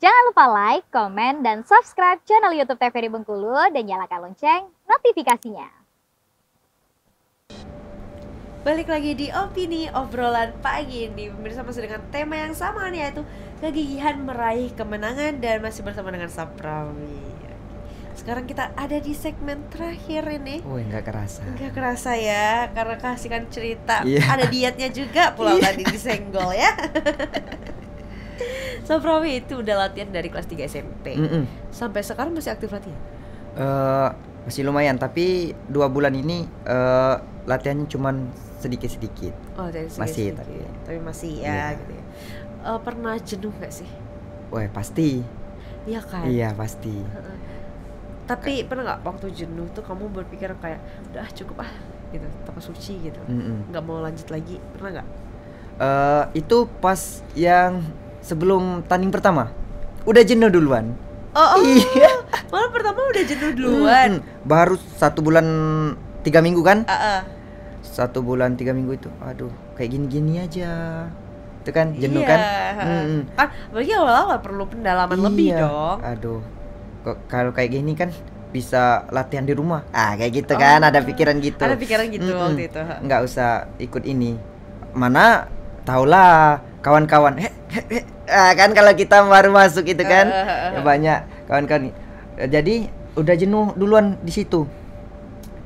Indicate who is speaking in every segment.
Speaker 1: Jangan lupa like, komen, dan subscribe channel YouTube TVRI Bengkulu dan nyalakan
Speaker 2: lonceng notifikasinya. Balik lagi di opini obrolan pagi ini Pemirsa masih dengan tema yang sama nih yaitu kegigihan meraih kemenangan dan masih bersama dengan Saprawi sekarang kita ada di segmen terakhir ini.
Speaker 1: Wih, nggak kerasa.
Speaker 2: Nggak kerasa ya, karena kasihkan cerita. Yeah. Ada dietnya juga pulau yeah. tadi disenggol ya. Soprawi itu udah latihan dari kelas 3 SMP. Mm -mm. Sampai sekarang masih aktif latihan?
Speaker 1: Uh, masih lumayan, tapi dua bulan ini uh, latihannya cuma sedikit-sedikit. Oh, dari sedikit masih sedikit. tapi. Tapi masih ya yeah.
Speaker 2: gitu ya. Uh, pernah jenuh gak sih? Wah, pasti. Iya kan? Iya, pasti. tapi Tapi pernah nggak waktu jenuh tuh kamu berpikir kayak udah cukup ah gitu, toko suci gitu. Nggak mm -mm. mau lanjut lagi, pernah nggak?
Speaker 1: Uh, itu pas yang sebelum tanding pertama udah jenuh duluan.
Speaker 2: Oh, oh iya. malam pertama udah jenuh duluan.
Speaker 1: Hmm, baru satu bulan tiga minggu kan? Uh -uh. Satu bulan tiga minggu itu, aduh, kayak gini-gini aja. Itu kan jenuh iya. kan? Hmm.
Speaker 2: Kan, bagi awal-awal perlu pendalaman iya. lebih dong.
Speaker 1: Aduh, kok kalau kayak gini kan bisa latihan di rumah. Ah, kayak gitu oh. kan? Ada pikiran gitu. Ada pikiran gitu hmm, waktu itu. Nggak usah ikut ini. Mana? Tahulah kawan-kawan he, he, he. Nah, kan kalau kita baru masuk itu kan uh. banyak kawan-kawan jadi udah jenuh duluan di situ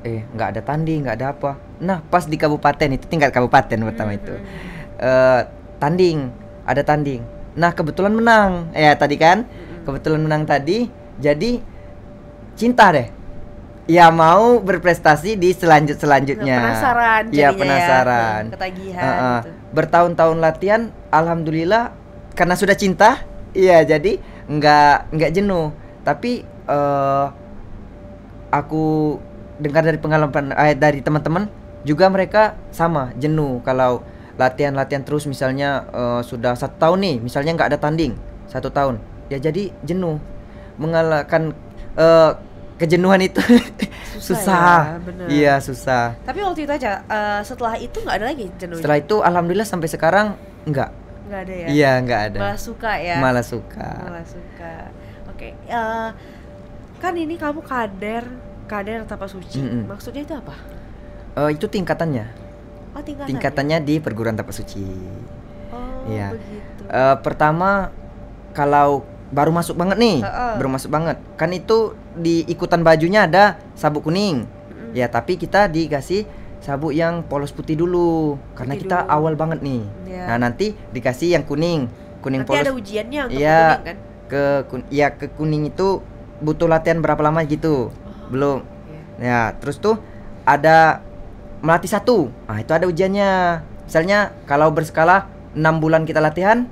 Speaker 1: eh nggak ada tanding nggak ada apa nah pas di kabupaten itu tingkat kabupaten pertama hmm. itu hmm, uh, hmm. tanding ada tanding nah kebetulan menang ya tadi kan hmm, kebetulan menang tadi jadi cinta deh ya mau berprestasi di selanjut selanjutnya penasaran iya, ya penasaran ya, ketagihan uh -uh. gitu. bertahun-tahun latihan alhamdulillah karena sudah cinta iya jadi nggak nggak jenuh tapi uh, aku dengar dari pengalaman eh, dari teman-teman juga mereka sama jenuh kalau latihan-latihan terus misalnya uh, sudah satu tahun nih misalnya nggak ada tanding satu tahun ya jadi jenuh mengalahkan uh, kejenuhan itu susah, susah. Ya, iya susah
Speaker 2: tapi waktu itu aja uh, setelah itu nggak ada lagi jenuh setelah
Speaker 1: itu alhamdulillah sampai sekarang nggak
Speaker 2: nggak ada ya iya nggak ada malah suka ya malah suka malah suka oke okay. uh, eh, kan ini kamu kader kader tanpa suci mm -mm. maksudnya itu apa
Speaker 1: uh, itu tingkatannya
Speaker 2: oh tingkatannya
Speaker 1: ya? di perguruan tanpa suci
Speaker 2: oh iya. begitu
Speaker 1: uh, pertama kalau baru masuk banget nih uh -uh. baru masuk banget kan itu di ikutan bajunya ada sabuk kuning mm
Speaker 2: -mm. ya
Speaker 1: tapi kita dikasih sabuk yang polos putih dulu putih karena kita dulu. awal banget nih. Ya. Nah, nanti dikasih yang kuning. Kuning nanti polos. ada
Speaker 2: ujiannya untuk ya, kuning kan?
Speaker 1: Ke kun ya ke kuning itu butuh latihan berapa lama gitu. Oh, Belum. Ya. Ya, terus tuh ada melatih satu. Nah, itu ada ujiannya. Misalnya kalau berskala 6 bulan kita latihan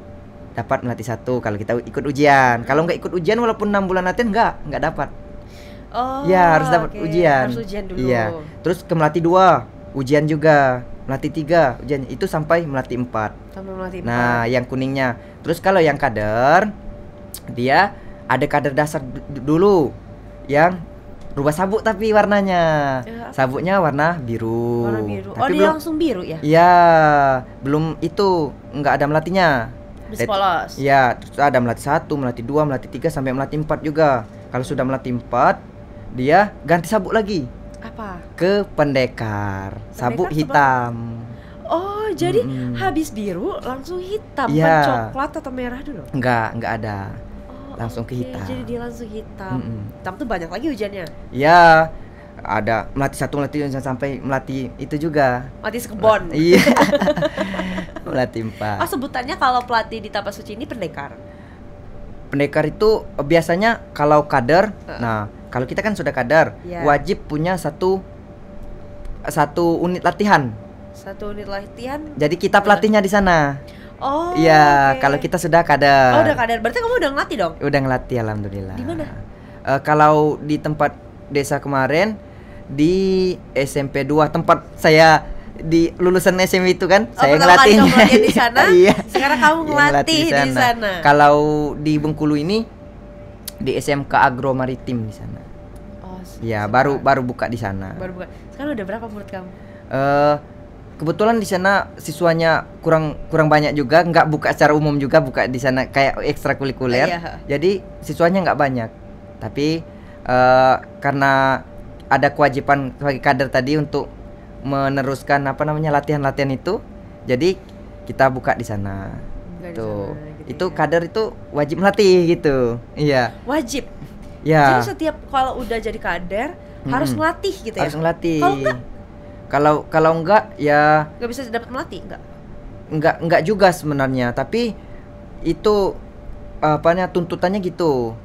Speaker 1: dapat melatih satu kalau kita ikut ujian. Kalau nggak ikut ujian walaupun 6 bulan latihan nggak nggak dapat.
Speaker 2: Oh. Ya, harus dapat okay. ujian. Harus ujian dulu. Iya.
Speaker 1: Terus ke melatih dua ujian juga melatih tiga ujian itu sampai melatih empat
Speaker 2: sampai melati nah, empat. nah
Speaker 1: yang kuningnya terus kalau yang kader dia ada kader dasar dulu yang rubah sabuk tapi warnanya ya. sabuknya warna biru warna biru oh belum, dia langsung
Speaker 2: biru ya iya
Speaker 1: belum itu nggak ada melatihnya
Speaker 2: polos ya
Speaker 1: terus ada melatih satu melatih dua melatih tiga sampai melatih empat juga kalau sudah melatih empat dia ganti sabuk lagi ke pendekar, pendekar sabuk hitam.
Speaker 2: Oh, jadi -hmm. habis biru langsung hitam, yeah. Iya. coklat atau merah dulu?
Speaker 1: Enggak, enggak ada. Oh, langsung okay. ke hitam. Jadi
Speaker 2: dia langsung hitam. Mm -hmm. Hitam tuh banyak lagi hujannya.
Speaker 1: ya Ada melati satu, melati sampai melati itu juga.
Speaker 2: Melati sekebon. Iya. iya.
Speaker 1: melati empat. Oh,
Speaker 2: sebutannya kalau pelatih di Tapas Suci ini pendekar.
Speaker 1: Pendekar itu biasanya kalau kader, -uh. nah kalau kita kan sudah kader, yeah. wajib punya satu satu unit latihan.
Speaker 2: Satu unit latihan. Jadi kita pelatihnya
Speaker 1: di sana.
Speaker 2: Oh. Iya, okay. kalau
Speaker 1: kita sudah kader Oh, udah
Speaker 2: kada. Berarti kamu udah ngelatih dong?
Speaker 1: Udah ngelatih alhamdulillah. Di mana? Uh, kalau di tempat desa kemarin di SMP 2 tempat saya di lulusan SMP itu kan oh, saya ngelatih di
Speaker 2: sana. iya. Sekarang kamu iya, ngelatih di sana. di sana.
Speaker 1: Kalau di Bengkulu ini di SMK Agro Maritim di sana. Iya, baru baru buka di sana.
Speaker 2: Baru buka. Sekarang udah berapa menurut kamu? Eh
Speaker 1: uh, kebetulan di sana siswanya kurang kurang banyak juga, nggak buka secara umum juga, buka di sana kayak ekstrakurikuler. Iya. Jadi siswanya nggak banyak. Tapi uh, karena ada kewajiban sebagai kader tadi untuk meneruskan apa namanya latihan-latihan itu, jadi kita buka di sana. gitu itu ya. kader itu wajib melatih gitu. Iya. Wajib. Ya. Jadi setiap
Speaker 2: kalau udah jadi kader
Speaker 1: hmm. harus ngelatih gitu ya. Harus ngelatih. Kalau enggak kalau kalau enggak ya
Speaker 2: enggak bisa dapat melatih enggak?
Speaker 1: Enggak enggak juga sebenarnya, tapi itu apa tuntutannya gitu.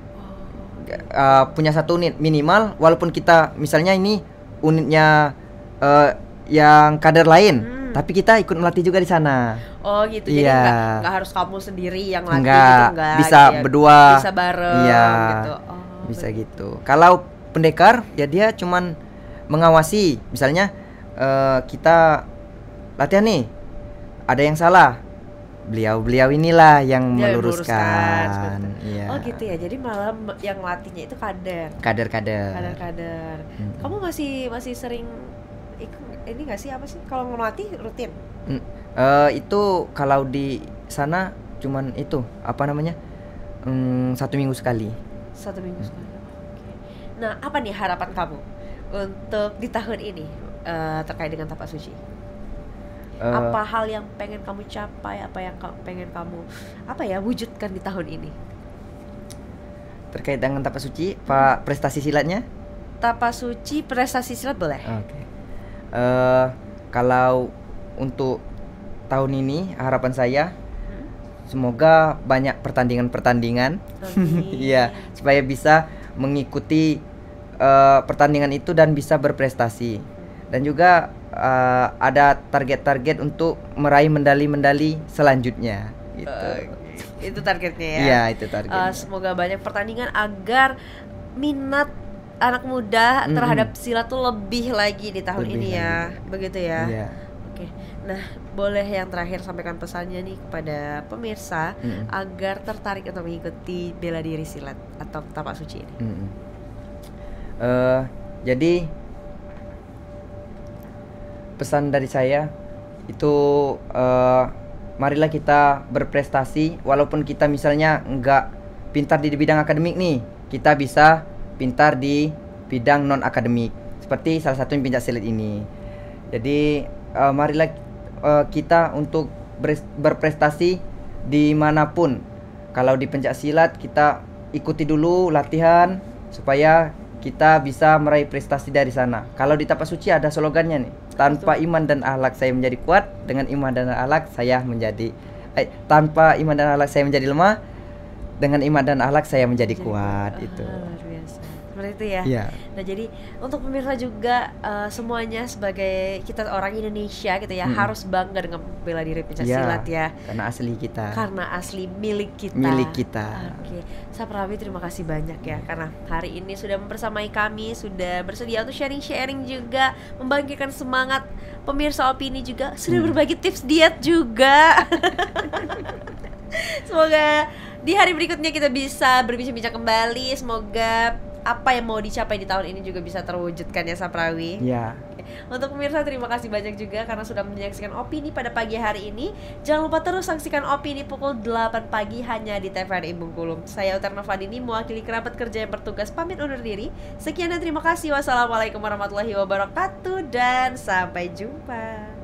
Speaker 1: Uh, punya satu unit minimal walaupun kita misalnya ini unitnya uh, yang kader lain hmm tapi kita ikut melatih juga di sana.
Speaker 2: Oh gitu, jadi yeah. Iya. nggak harus kamu sendiri yang latih enggak, gitu, enggak bisa gitu ya? berdua, bisa bareng yeah. gitu. Oh
Speaker 1: bisa gitu kalau pendekar ya dia cuman mengawasi misalnya uh, kita latihan nih ada yang salah beliau-beliau inilah yang dia meluruskan. ya. Oh gitu
Speaker 2: ya. Jadi malam yang latihnya itu kader.
Speaker 1: Kader-kader.
Speaker 2: Kader-kader. Hmm. Kamu masih masih sering ini gak sih apa sih kalau ngelatih rutin?
Speaker 1: Hmm. Uh, itu kalau di sana cuman itu apa namanya? Hmm, satu minggu sekali
Speaker 2: satu minggu sekali okay. nah apa nih harapan kamu untuk di tahun ini uh, terkait dengan tapak suci
Speaker 1: uh, apa hal yang
Speaker 2: pengen kamu capai apa yang pengen kamu apa ya wujudkan di tahun ini
Speaker 1: terkait dengan tapak suci hmm. pak prestasi silatnya
Speaker 2: tapak suci prestasi silat boleh okay.
Speaker 1: uh, eh, kalau untuk tahun ini harapan saya semoga banyak pertandingan-pertandingan ya, supaya bisa mengikuti uh, pertandingan itu dan bisa berprestasi dan juga uh, ada target-target untuk meraih medali-medali selanjutnya gitu. Uh,
Speaker 2: itu targetnya ya. Ya itu targetnya. Uh, semoga banyak pertandingan agar minat anak muda mm -hmm. terhadap silat tuh lebih lagi di tahun lebih ini ya, lagi. ya. Begitu ya. Yeah. Oke. Okay. Nah, boleh yang terakhir sampaikan pesannya nih kepada pemirsa -hmm. agar tertarik atau mengikuti bela diri silat atau tapak suci ini.
Speaker 1: -hmm. uh, jadi pesan dari saya itu uh, marilah kita berprestasi walaupun kita misalnya nggak pintar di bidang akademik nih, kita bisa pintar di bidang non akademik seperti salah satu yang pinjat silat ini. Jadi uh, marilah uh, kita untuk berprestasi dimanapun. Kalau di pencak silat kita ikuti dulu latihan supaya kita bisa meraih prestasi dari sana. Kalau di tapak suci ada slogannya nih, tanpa iman dan ahlak saya menjadi kuat, dengan iman dan ahlak saya menjadi eh, tanpa iman dan ahlak saya menjadi lemah, dengan iman dan ahlak saya menjadi, kuat, itu. Ah,
Speaker 2: seperti itu ya. Yeah. Nah jadi untuk pemirsa juga uh, semuanya sebagai kita orang Indonesia gitu ya hmm. harus bangga dengan bela diri pencaksilat yeah. ya.
Speaker 1: Karena asli kita. Karena
Speaker 2: asli milik kita. Milik kita. Oke, okay. Saprawi terima kasih banyak ya karena hari ini sudah mempersamai kami sudah bersedia untuk sharing-sharing juga membangkitkan semangat pemirsa opini juga sudah hmm. berbagi tips diet juga. Semoga di hari berikutnya kita bisa berbincang-bincang kembali. Semoga apa yang mau dicapai di tahun ini juga bisa terwujudkan ya Saprawi. Ya. Untuk pemirsa terima kasih banyak juga karena sudah menyaksikan opini pada pagi hari ini. Jangan lupa terus saksikan opini pukul 8 pagi hanya di TVRI Bengkulu. Saya Utarna Fadini mewakili kerabat kerja yang bertugas pamit undur diri. Sekian dan terima kasih. Wassalamualaikum warahmatullahi wabarakatuh dan sampai jumpa.